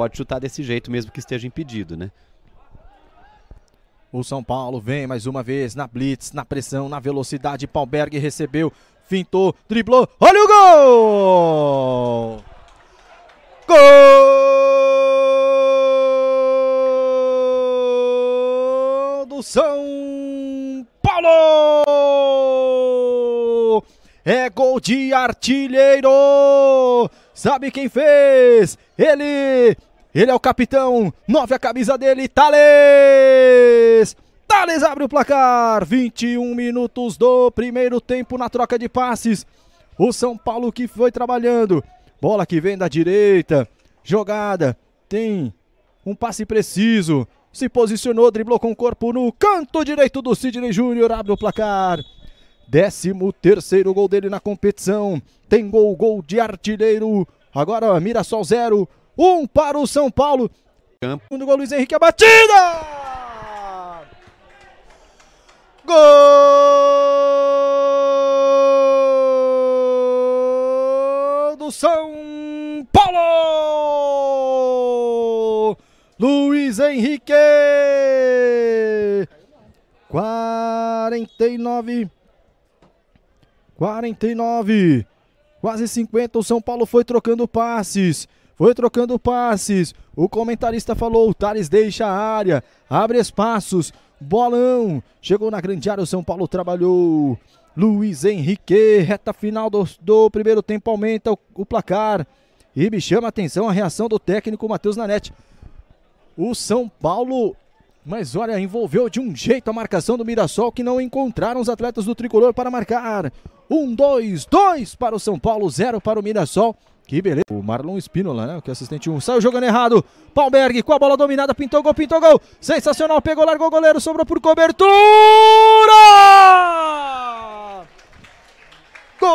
pode chutar desse jeito, mesmo que esteja impedido, né? O São Paulo vem mais uma vez na blitz, na pressão, na velocidade. Palberg recebeu, fintou, driblou. Olha o gol! Gol do São Paulo! É gol de artilheiro! Sabe quem fez? Ele, ele é o capitão, nove a camisa dele, Thales! Thales abre o placar, 21 minutos do primeiro tempo na troca de passes. O São Paulo que foi trabalhando, bola que vem da direita, jogada, tem um passe preciso, se posicionou, driblou com o corpo no canto direito do Sidney Júnior, abre o placar. Décimo terceiro gol dele na competição, tem gol, gol de artilheiro, agora Mirassol zero, um para o São Paulo. Campo do gol Luiz Henrique, a batida! Gol do São Paulo! Luiz Henrique! 49 49 Quase 50, o São Paulo foi trocando passes foi trocando passes. O comentarista falou: Thales deixa a área, abre espaços. Bolão, chegou na grande área. O São Paulo trabalhou. Luiz Henrique, reta final do, do primeiro tempo, aumenta o, o, placar. E me chama a atenção a reação do técnico Matheus Nanete. O São Paulo, mas olha, envolveu de um jeito a marcação do Mirassol que não encontraram os atletas do tricolor para marcar. Um, dois, dois para o São Paulo, zero para o Mirassol. Que beleza. O Marlon Espínola, né? Que é assistente 1. Um. Saiu jogando errado. Palberg com a bola dominada. Pintou gol, pintou gol. Sensacional. Pegou, largou o goleiro. Sobrou por cobertura. Gol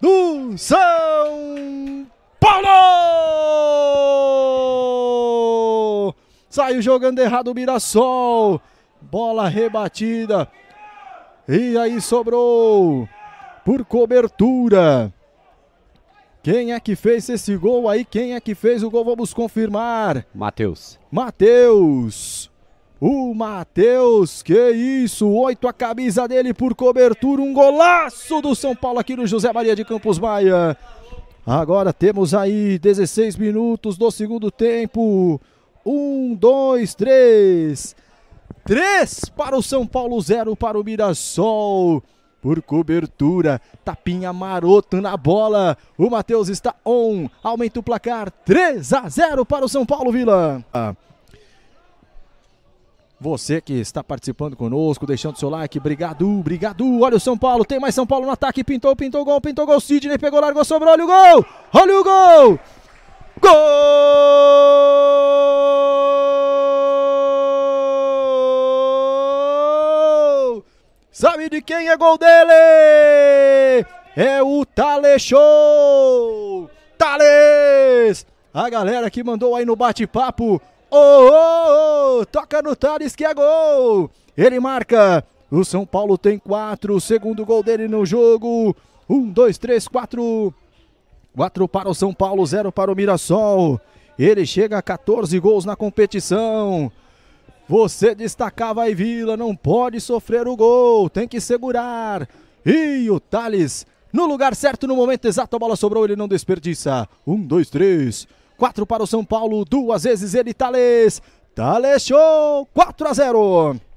do São Paulo. Saiu jogando errado o Mirassol bola rebatida. E aí sobrou por cobertura. Quem é que fez esse gol aí? Quem é que fez o gol? Vamos confirmar. Matheus. Matheus. O Matheus, que isso, oito a camisa dele por cobertura, um golaço do São Paulo aqui no José Maria de Campos Maia. Agora temos aí 16 minutos do segundo tempo. Um, dois, três. 3 para o São Paulo, 0 para o Mirassol. Por cobertura, tapinha maroto na bola. O Matheus está on. Aumenta o placar. 3 a 0 para o São Paulo Vila. Você que está participando conosco, deixando seu like, obrigado, obrigado. Olha o São Paulo, tem mais São Paulo no ataque, pintou, pintou gol, pintou gol. Sidney pegou, largou, sobrou, olha o gol! Olha o gol! Gol! Sabe de quem é gol dele? É o Tales Show! Tales! A galera que mandou aí no bate-papo. Oh, oh, oh, toca no Thales que é gol! Ele marca. O São Paulo tem quatro. segundo gol dele no jogo. Um, dois, três, quatro. Quatro para o São Paulo, zero para o Mirassol. Ele chega a 14 gols na competição. Você destacava aí, Vila, não pode sofrer o gol, tem que segurar. E o Thales, no lugar certo, no momento exato, a bola sobrou, ele não desperdiça. Um, dois, três. Quatro para o São Paulo, duas vezes ele, Thales. Thales show, 4 a 0.